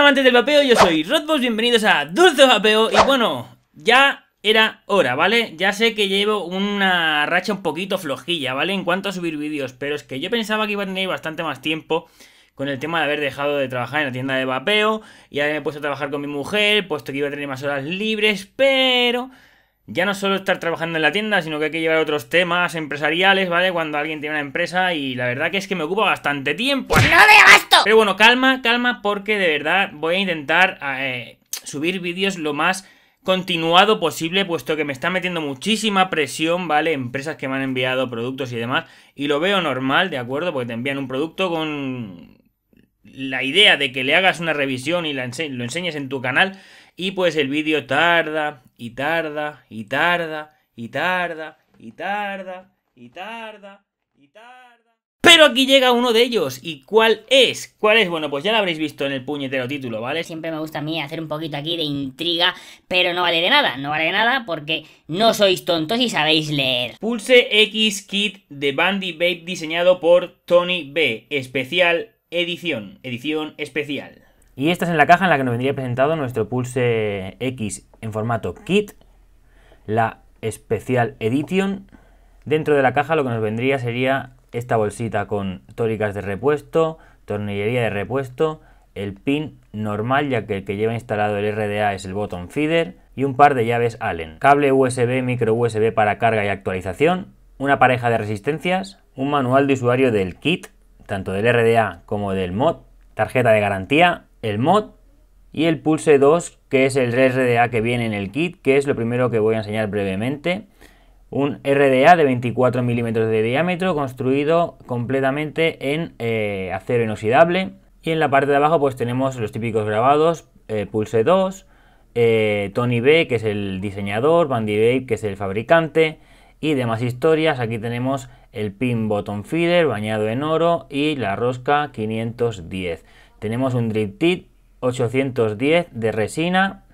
amantes del vapeo, yo soy Rodbox, bienvenidos a Dulce Vapeo Y bueno, ya era hora, ¿vale? Ya sé que llevo una racha un poquito flojilla, ¿vale? En cuanto a subir vídeos, pero es que yo pensaba que iba a tener bastante más tiempo con el tema de haber dejado de trabajar en la tienda de vapeo Y ahora me he puesto a trabajar con mi mujer, puesto que iba a tener más horas libres, pero ya no solo estar trabajando en la tienda, sino que hay que llevar otros temas empresariales, ¿vale? Cuando alguien tiene una empresa y la verdad que es que me ocupa bastante tiempo. ¡No me gasto! Pero bueno, calma, calma, porque de verdad voy a intentar eh, subir vídeos lo más continuado posible, puesto que me está metiendo muchísima presión, ¿vale? Empresas que me han enviado productos y demás, y lo veo normal, ¿de acuerdo? Porque te envían un producto con la idea de que le hagas una revisión y lo enseñes en tu canal y pues el vídeo tarda y tarda y tarda y tarda y tarda y tarda y tarda. Pero aquí llega uno de ellos. ¿Y cuál es? ¿Cuál es? Bueno, pues ya lo habréis visto en el puñetero título, ¿vale? Siempre me gusta a mí hacer un poquito aquí de intriga, pero no vale de nada, no vale de nada porque no sois tontos y sabéis leer. Pulse X Kit de Bandy Babe diseñado por Tony B. Especial edición, edición especial. Y esta es en la caja en la que nos vendría presentado nuestro Pulse X en formato kit, la Special Edition. Dentro de la caja lo que nos vendría sería esta bolsita con tóricas de repuesto, tornillería de repuesto, el pin normal ya que el que lleva instalado el RDA es el botón feeder y un par de llaves Allen, cable USB, micro USB para carga y actualización, una pareja de resistencias, un manual de usuario del kit, tanto del RDA como del MOD, tarjeta de garantía, el MOD y el Pulse 2, que es el RDA que viene en el kit, que es lo primero que voy a enseñar brevemente. Un RDA de 24 milímetros de diámetro construido completamente en eh, acero inoxidable. Y en la parte de abajo pues tenemos los típicos grabados, eh, Pulse 2, eh, Tony B, que es el diseñador, Bandy Babe, que es el fabricante, y demás historias. Aquí tenemos el pin button feeder bañado en oro y la rosca 510. Tenemos un drip tip 810 de resina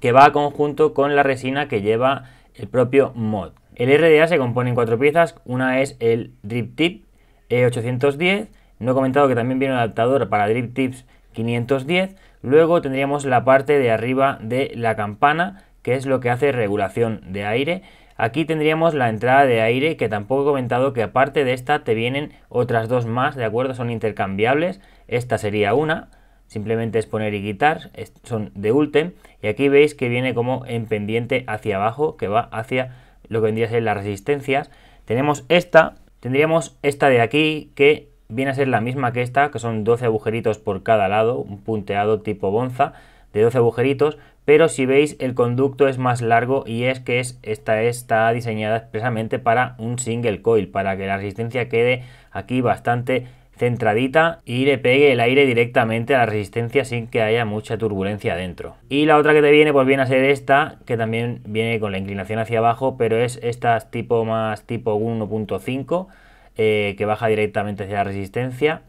que va conjunto con la resina que lleva el propio mod. El RDA se compone en cuatro piezas, una es el drip tip 810, eh, no he comentado que también viene un adaptador para drip tips 510, luego tendríamos la parte de arriba de la campana que es lo que hace regulación de aire Aquí tendríamos la entrada de aire que tampoco he comentado que aparte de esta te vienen otras dos más, ¿de acuerdo? Son intercambiables, esta sería una, simplemente es poner y quitar, son de Ultem y aquí veis que viene como en pendiente hacia abajo que va hacia lo que vendría a ser las resistencias. Tenemos esta, tendríamos esta de aquí que viene a ser la misma que esta, que son 12 agujeritos por cada lado, un punteado tipo bonza de 12 agujeritos, pero si veis el conducto es más largo y es que es, esta está diseñada expresamente para un single coil, para que la resistencia quede aquí bastante centradita y le pegue el aire directamente a la resistencia sin que haya mucha turbulencia dentro. Y la otra que te viene pues viene a ser esta, que también viene con la inclinación hacia abajo, pero es esta tipo más tipo 1.5, eh, que baja directamente hacia la resistencia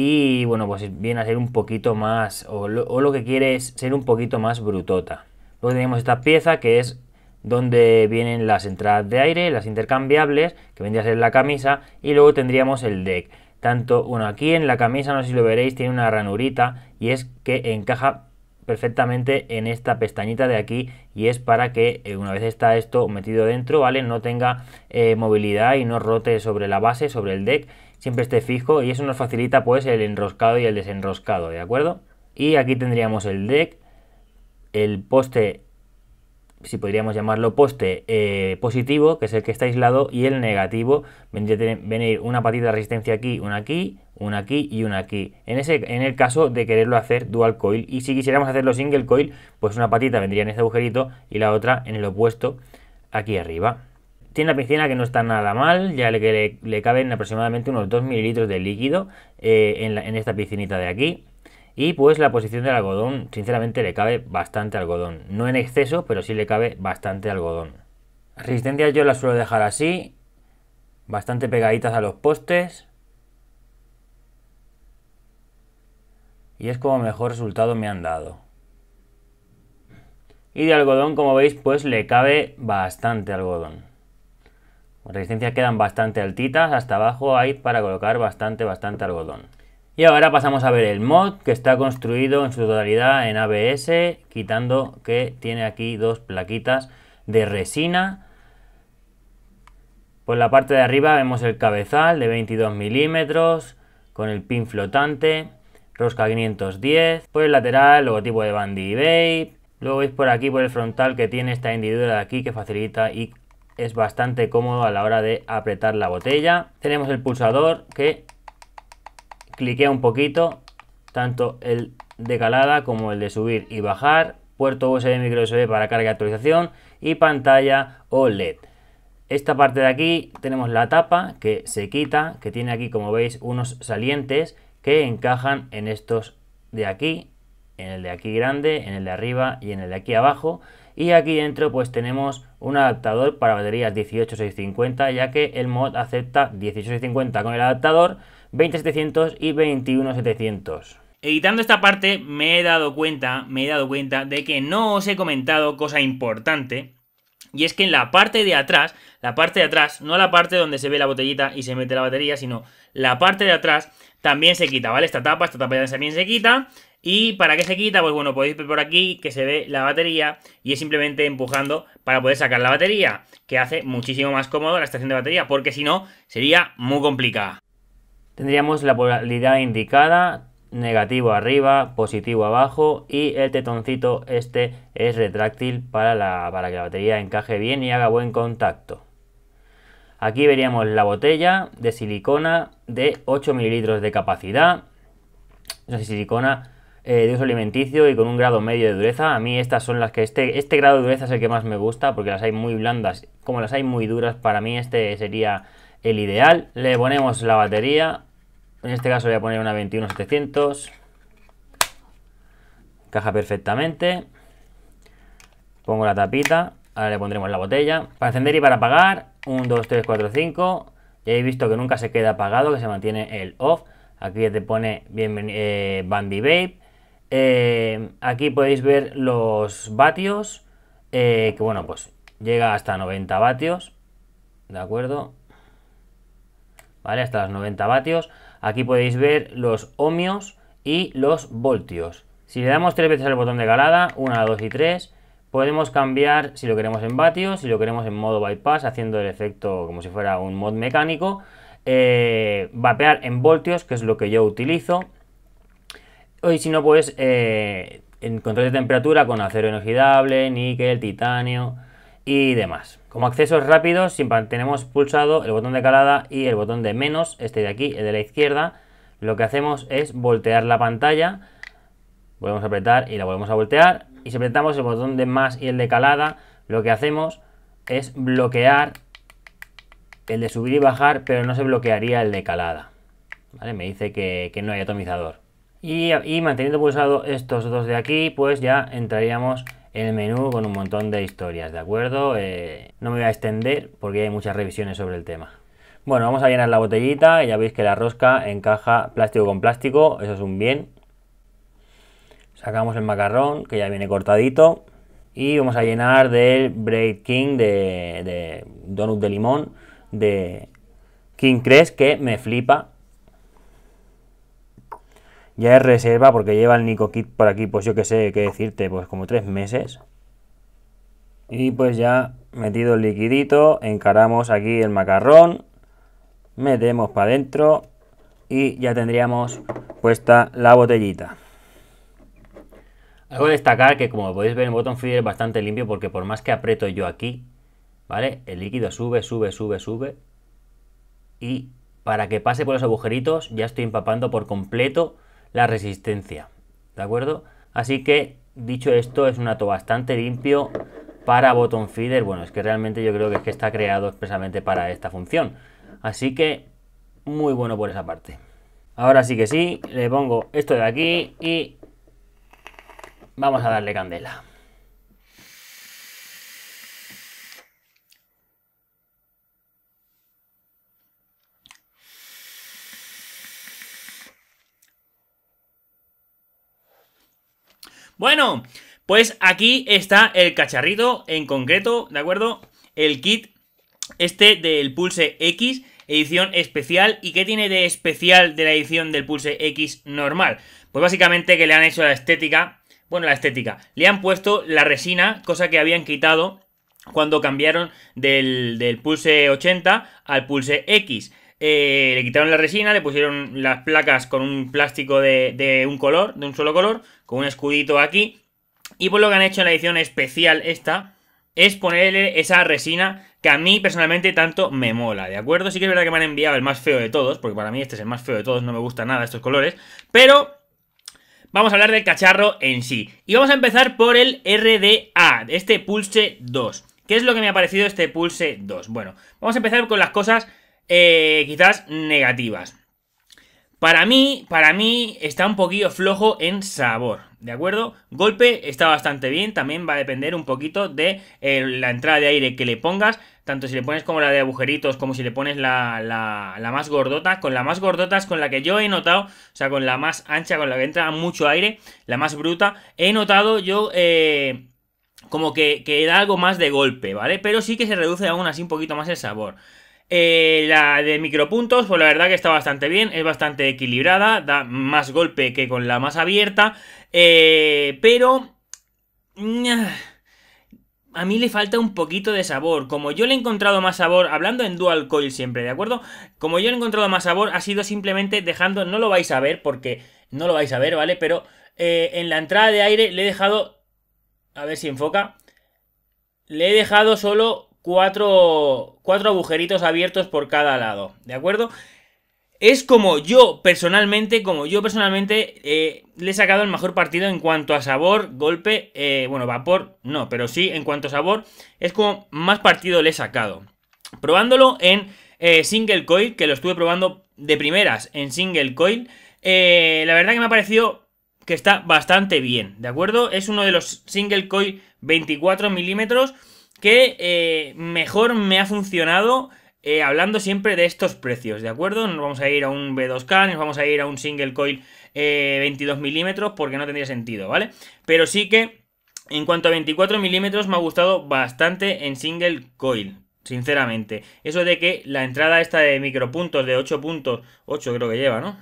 y bueno, pues viene a ser un poquito más, o lo, que quiere es ser un poquito más brutota. Luego tenemos esta pieza que es donde vienen las entradas de aire, las intercambiables, que vendría a ser la camisa, y luego tendríamos el deck. Tanto, bueno, aquí en la camisa, no sé si lo veréis, tiene una ranurita y es que encaja perfectamente en esta pestañita de aquí y es para que eh, una vez está esto metido dentro, ¿vale? No tenga eh, movilidad y no rote sobre la base, sobre el deck siempre esté fijo y eso nos facilita pues el enroscado y el desenroscado, ¿de acuerdo? Y aquí tendríamos el deck, el poste, si podríamos llamarlo poste eh, positivo, que es el que está aislado, y el negativo, vendría a venir una patita de resistencia aquí, una aquí, una aquí y una aquí. En, ese, en el caso de quererlo hacer dual coil, y si quisiéramos hacerlo single coil, pues una patita vendría en este agujerito y la otra en el opuesto aquí arriba tiene una piscina que no está nada mal, ya le, le, caben aproximadamente unos 2 mililitros de líquido eh, en, en esta piscinita de aquí. Y pues la posición del algodón, sinceramente le cabe bastante algodón. No en exceso, pero sí le cabe bastante algodón. Resistencias yo las suelo dejar así, bastante pegaditas a los postes. Y es como mejor resultado me han dado. Y de algodón, como veis, pues le cabe bastante algodón resistencias quedan bastante altitas, hasta abajo hay para colocar bastante, bastante algodón. Y ahora pasamos a ver el mod que está construido en su totalidad en ABS, quitando que tiene aquí dos plaquitas de resina. Por la parte de arriba vemos el cabezal de 22 milímetros con el pin flotante, rosca 510, por el lateral logotipo de Bandy y Luego veis por aquí por el frontal que tiene esta hendidura de aquí que facilita y es bastante cómodo a la hora de apretar la botella. Tenemos el pulsador que cliquea un poquito, tanto el de calada como el de subir y bajar, puerto USB micro USB para carga y actualización y pantalla OLED. Esta parte de aquí tenemos la tapa que se quita, que tiene aquí como veis unos salientes que encajan en estos de aquí, en el de aquí grande, en el de arriba y en el de aquí abajo y aquí dentro pues tenemos un adaptador para baterías 18650 ya que el mod acepta 18650 con el adaptador 20700 y 21700. Editando esta parte me he dado cuenta, me he dado cuenta de que no os he comentado cosa importante y es que en la parte de atrás, la parte de atrás, no la parte donde se ve la botellita y se mete la batería, sino la parte de atrás también se quita, ¿vale? Esta tapa, esta tapa también se quita ¿Y para qué se quita? Pues bueno, podéis ver por aquí que se ve la batería y es simplemente empujando para poder sacar la batería, que hace muchísimo más cómodo la estación de batería, porque si no, sería muy complicada. Tendríamos la polaridad indicada, negativo arriba, positivo abajo y el tetoncito este es retráctil para, la, para que la batería encaje bien y haga buen contacto. Aquí veríamos la botella de silicona de 8 mililitros de capacidad. es silicona eh, de uso alimenticio y con un grado medio de dureza. A mí estas son las que este, este grado de dureza es el que más me gusta porque las hay muy blandas como las hay muy duras. Para mí este sería el ideal. Le ponemos la batería. En este caso voy a poner una 21700. Caja perfectamente. Pongo la tapita. Ahora le pondremos la botella. Para encender y para apagar. 1, 2, 3, 4, 5. Ya he visto que nunca se queda apagado, que se mantiene el off. Aquí te pone bien, eh, Bandy Vape. Eh, aquí podéis ver los vatios, eh, que bueno, pues llega hasta 90 vatios, ¿de acuerdo? ¿Vale? Hasta los 90 vatios. Aquí podéis ver los ohmios y los voltios. Si le damos tres veces al botón de calada, una, dos y tres podemos cambiar si lo queremos en vatios, si lo queremos en modo bypass, haciendo el efecto como si fuera un mod mecánico. Eh, vapear en voltios, que es lo que yo utilizo. Hoy si no, pues eh, en control de temperatura con acero inoxidable, níquel, titanio y demás. Como accesos rápidos, siempre tenemos pulsado el botón de calada y el botón de menos, este de aquí, el de la izquierda. Lo que hacemos es voltear la pantalla, volvemos a apretar y la volvemos a voltear. Y si apretamos el botón de más y el de calada, lo que hacemos es bloquear el de subir y bajar, pero no se bloquearía el de calada. Me dice que no hay atomizador. Y, manteniendo pulsado estos dos de aquí, pues ya entraríamos en el menú con un montón de historias, ¿de acuerdo? Eh, no me voy a extender porque hay muchas revisiones sobre el tema. Bueno, vamos a llenar la botellita ya veis que la rosca encaja plástico con plástico, eso es un bien. Sacamos el macarrón que ya viene cortadito y vamos a llenar del Braid King de, donut de limón de King Cres, que me flipa ya es reserva porque lleva el Nico Kit por aquí, pues yo que sé, qué decirte, pues como tres meses. Y pues ya metido el liquidito, encaramos aquí el macarrón, metemos para adentro y ya tendríamos puesta la botellita. Algo destacar que como podéis ver el botón feeder es bastante limpio porque por más que aprieto yo aquí, ¿vale? El líquido sube, sube, sube, sube y para que pase por los agujeritos ya estoy empapando por completo la resistencia. ¿De acuerdo? Así que, dicho esto, es un ato bastante limpio para botón feeder. Bueno, es que realmente yo creo que, es que está creado expresamente para esta función. Así que, muy bueno por esa parte. Ahora sí que sí, le pongo esto de aquí y vamos a darle candela. Bueno, pues aquí está el cacharrito en concreto, ¿de acuerdo? El kit este del Pulse X, edición especial. ¿Y qué tiene de especial de la edición del Pulse X normal? Pues básicamente que le han hecho la estética, bueno, la estética, le han puesto la resina, cosa que habían quitado cuando cambiaron del, Pulse 80 al Pulse X. Eh, le quitaron la resina, le pusieron las placas con un plástico de, un color, de un solo color, con un escudito aquí. Y pues lo que han hecho en la edición especial esta, es ponerle esa resina que a mí personalmente tanto me mola, ¿de acuerdo? Sí que es verdad que me han enviado el más feo de todos, porque para mí este es el más feo de todos, no me gustan nada estos colores, pero vamos a hablar del cacharro en sí. Y vamos a empezar por el RDA, este Pulse 2. ¿Qué es lo que me ha parecido este Pulse 2? Bueno, vamos a empezar con las cosas eh, quizás negativas. Para mí, para mí está un poquito flojo en sabor, ¿de acuerdo? Golpe está bastante bien, también va a depender un poquito de eh, la entrada de aire que le pongas, tanto si le pones como la de agujeritos, como si le pones la, más gordota. Con la más gordota es con la que yo he notado, o sea, con la más ancha, con la que entra mucho aire, la más bruta, he notado yo... Eh, como que, que da algo más de golpe, ¿vale? Pero sí que se reduce aún así un poquito más el sabor. Eh, la de micropuntos, pues la verdad que está bastante bien, es bastante equilibrada, da más golpe que con la más abierta, eh, pero... Mm, a mí le falta un poquito de sabor. Como yo le he encontrado más sabor, hablando en dual coil siempre, ¿de acuerdo? Como yo le he encontrado más sabor, ha sido simplemente dejando, no lo vais a ver porque no lo vais a ver, ¿vale? Pero eh, en la entrada de aire le he dejado, a ver si enfoca, le he dejado solo cuatro, cuatro agujeritos abiertos por cada lado, ¿de acuerdo? Es como yo personalmente, como yo personalmente eh, le he sacado el mejor partido en cuanto a sabor, golpe, eh, bueno, vapor, no, pero sí en cuanto a sabor, es como más partido le he sacado. Probándolo en eh, single coil, que lo estuve probando de primeras en single coil, la verdad que me ha parecido que está bastante bien, ¿de acuerdo? Es uno de los single coil 24 milímetros que eh, mejor me ha funcionado eh, hablando siempre de estos precios, ¿de acuerdo? Nos vamos a ir a un B2K, nos vamos a ir a un single coil 22 eh, milímetros porque no tendría sentido, ¿vale? Pero sí que en cuanto a 24 milímetros me ha gustado bastante en single coil. Sinceramente, eso de que la entrada esta de micropuntos de 8 puntos, 8 creo que lleva, ¿no?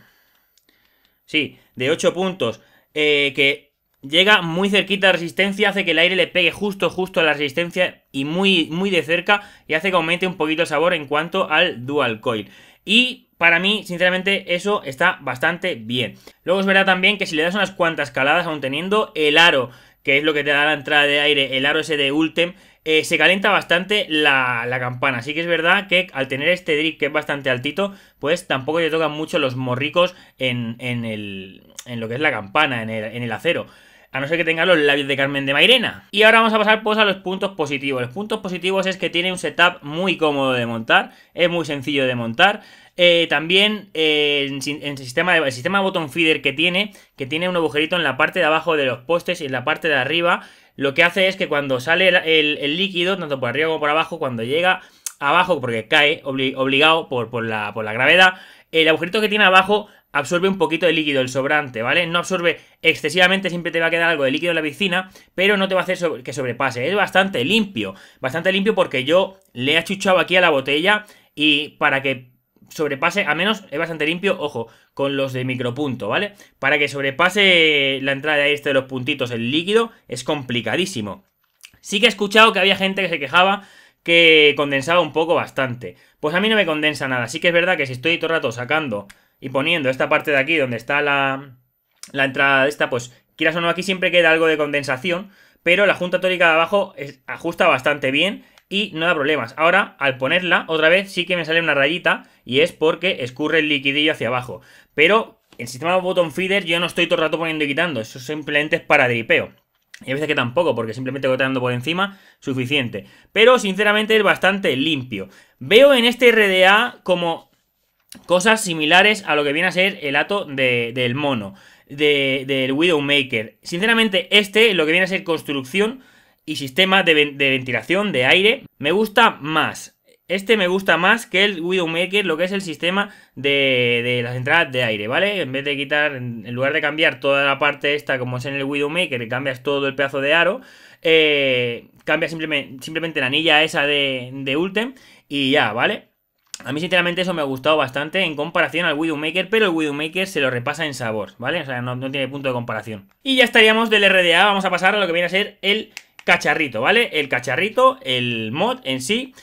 Sí, de 8 puntos, que Llega muy cerquita a resistencia, hace que el aire le pegue justo, justo a la resistencia y muy, muy de cerca y hace que aumente un poquito el sabor en cuanto al dual coil. Y para mí, sinceramente, eso está bastante bien. Luego es verdad también que si le das unas cuantas caladas, aún teniendo el aro, que es lo que te da la entrada de aire, el aro ese de Ultem, eh, se calienta bastante la, campana. Así que es verdad que al tener este drip que es bastante altito, pues tampoco te tocan mucho los morricos en, en, lo que es la campana, en en el acero a no ser que tenga los labios de Carmen de Mairena. Y ahora vamos a pasar pues a los puntos positivos. Los puntos positivos es que tiene un setup muy cómodo de montar, es muy sencillo de montar. Eh, también eh, sistema el sistema de botón feeder que tiene, que tiene un agujerito en la parte de abajo de los postes y en la parte de arriba, lo que hace es que cuando sale el, líquido, tanto por arriba como por abajo, cuando llega abajo, porque cae obligado por, la, por la gravedad, el agujerito que tiene abajo absorbe un poquito de líquido, el sobrante, ¿vale? No absorbe excesivamente, siempre te va a quedar algo de líquido en la piscina, pero no te va a hacer que sobrepase. Es bastante limpio, bastante limpio porque yo le he achuchado aquí a la botella y para que sobrepase, a menos es bastante limpio, ojo, con los de micropunto, ¿vale? Para que sobrepase la entrada de este de los puntitos, el líquido, es complicadísimo. Sí que he escuchado que había gente que se quejaba que condensaba un poco bastante. Pues a mí no me condensa nada, sí que es verdad que si estoy todo el rato sacando y poniendo esta parte de aquí donde está la, entrada de esta, pues quieras o no, aquí siempre queda algo de condensación, pero la junta tórica de abajo es, ajusta bastante bien y no da problemas. Ahora, al ponerla, otra vez sí que me sale una rayita y es porque escurre el liquidillo hacia abajo. Pero el sistema botón feeder yo no estoy todo el rato poniendo y quitando, eso simplemente es para dripeo. Y a veces que tampoco, porque simplemente goteando por encima, suficiente. Pero sinceramente es bastante limpio. Veo en este RDA como cosas similares a lo que viene a ser el ato de, del mono, de, del Widowmaker. Sinceramente, este, lo que viene a ser construcción y sistema de, ventilación, de aire, me gusta más. Este me gusta más que el Widowmaker, lo que es el sistema de, las entradas de aire, ¿vale? En vez de quitar, en lugar de cambiar toda la parte esta, como es en el Widowmaker, que cambias todo el pedazo de aro, eh, cambia simplemente, simplemente la anilla esa de, de Ultem y ya, ¿vale? A mí, sinceramente, eso me ha gustado bastante en comparación al Widowmaker, pero el Widowmaker se lo repasa en sabor, ¿vale? O sea, no, tiene punto de comparación. Y ya estaríamos del RDA, vamos a pasar a lo que viene a ser el cacharrito, ¿vale? El cacharrito, el mod en sí...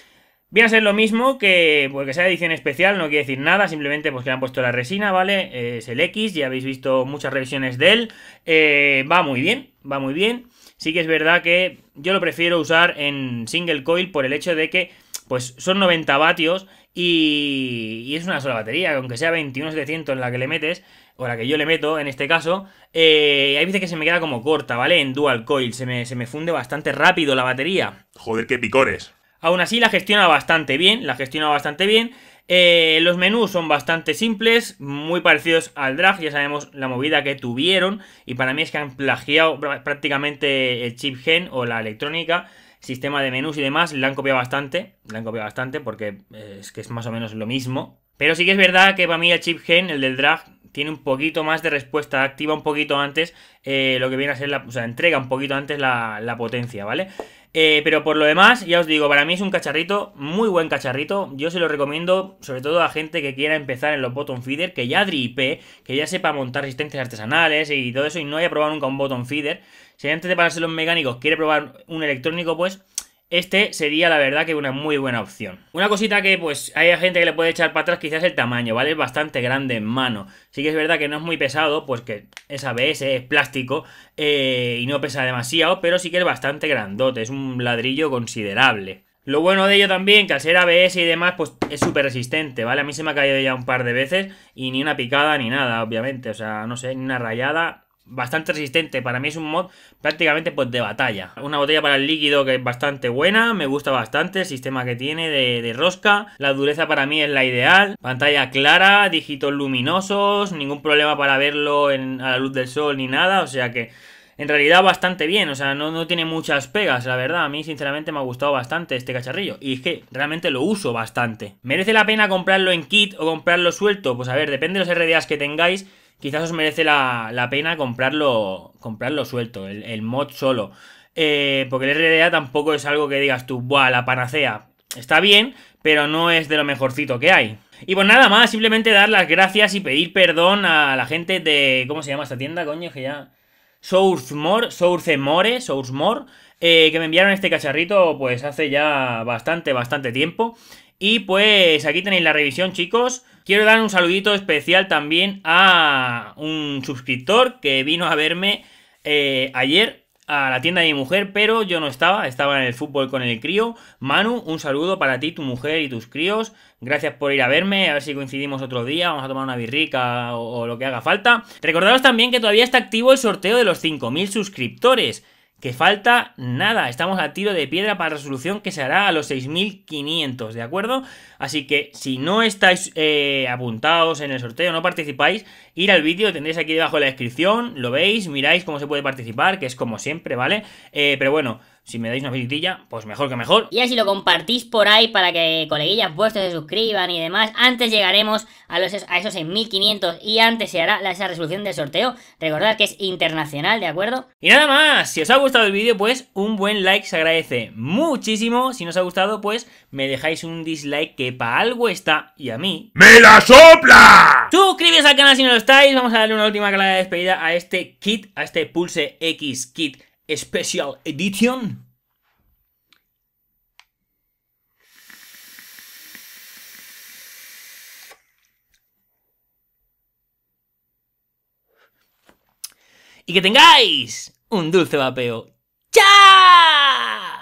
Viene a ser lo mismo que, porque pues, sea edición especial, no quiere decir nada, simplemente pues le han puesto la resina, ¿vale? Es el X, ya habéis visto muchas revisiones de él. Eh, va muy bien, va muy bien. Sí que es verdad que yo lo prefiero usar en single coil por el hecho de que, pues son 90 vatios y, es una sola batería, aunque sea 21700 la que le metes, o la que yo le meto en este caso, eh, hay veces que se me queda como corta, ¿vale? En dual coil, se me, se me funde bastante rápido la batería. Joder, qué picores. Aún así la gestiona bastante bien, la gestiona bastante bien. Eh, los menús son bastante simples, muy parecidos al draft, ya sabemos la movida que tuvieron y para mí es que han plagiado prácticamente el chip gen o la electrónica sistema de menús y demás, la han copiado bastante, la han copiado bastante porque eh, es que es más o menos lo mismo. Pero sí que es verdad que para mí el chip gen, el del drag, tiene un poquito más de respuesta, activa un poquito antes eh, lo que viene a ser la, o sea, entrega un poquito antes la potencia, ¿vale? Eh, pero por lo demás, ya os digo, para mí es un cacharrito, muy buen cacharrito. Yo se lo recomiendo, sobre todo a gente que quiera empezar en los bottom feeder, que ya dripe, que ya sepa montar resistencias artesanales y todo eso, y no haya probado nunca un bottom feeder. Si antes de pasarse los mecánicos quiere probar un electrónico, pues este sería la verdad que una muy buena opción. Una cosita que pues hay gente que le puede echar para atrás quizás el tamaño, ¿vale? Es bastante grande en mano. Sí que es verdad que no es muy pesado, pues que es ABS, es plástico eh, y no pesa demasiado, pero sí que es bastante grandote, es un ladrillo considerable. Lo bueno de ello también, que al ser ABS y demás, pues es súper resistente, ¿vale? A mí se me ha caído ya un par de veces y ni una picada ni nada, obviamente. O sea, no sé, ni una rayada, bastante resistente. Para mí es un mod prácticamente pues de batalla. Una botella para el líquido que es bastante buena, me gusta bastante el sistema que tiene de, rosca. La dureza para mí es la ideal. Pantalla clara, dígitos luminosos, ningún problema para verlo a la luz del sol ni nada. O sea que en realidad bastante bien, o sea, no, no, tiene muchas pegas, la verdad, a mí sinceramente me ha gustado bastante este cacharrillo, y es que realmente lo uso bastante. ¿Merece la pena comprarlo en kit o comprarlo suelto? Pues a ver, depende de los RDAs que tengáis, quizás os merece la, pena comprarlo, comprarlo suelto, el, mod solo. Eh, porque el RDA tampoco es algo que digas tú, ¡buah, la panacea! Está bien, pero no es de lo mejorcito que hay. Y pues nada más, simplemente dar las gracias y pedir perdón a la gente de... ¿Cómo se llama esta tienda, coño? Que ya... Source More. Sourcemore, More. Eh, que me enviaron este cacharrito pues hace ya bastante, bastante tiempo. Y pues aquí tenéis la revisión, chicos. Quiero dar un saludito especial también a un suscriptor que vino a verme eh, ayer a la tienda de mi mujer, pero yo no estaba, estaba en el fútbol con el crío. Manu, un saludo para ti, tu mujer y tus críos. Gracias por ir a verme, a ver si coincidimos otro día, vamos a tomar una birrica o, o lo que haga falta. Recordaros también que todavía está activo el sorteo de los 5.000 suscriptores que falta nada. Estamos a tiro de piedra para la resolución que se hará a los 6.500, ¿de acuerdo? Así que si no estáis eh, apuntados en el sorteo, no participáis, ir al vídeo, tendréis aquí debajo en la descripción, lo veis, miráis cómo se puede participar, que es como siempre, ¿vale? Eh, pero bueno... Si me dais una visitilla, pues mejor que mejor. Y así lo compartís por ahí para que coleguillas vuestros se suscriban y demás. Antes llegaremos a, los, a esos 1500 y antes se hará esa resolución del sorteo. Recordad que es internacional, ¿de acuerdo? Y nada más, si os ha gustado el vídeo, pues un buen like se agradece muchísimo. Si no os ha gustado, pues me dejáis un dislike que para algo está y a mí... ¡Me la sopla! Suscribíos al canal si no lo estáis. Vamos a darle una última clara de despedida a este kit, a este Pulse X Kit Special Edition. Y que tengáis un dulce vapeo. ¡Chao!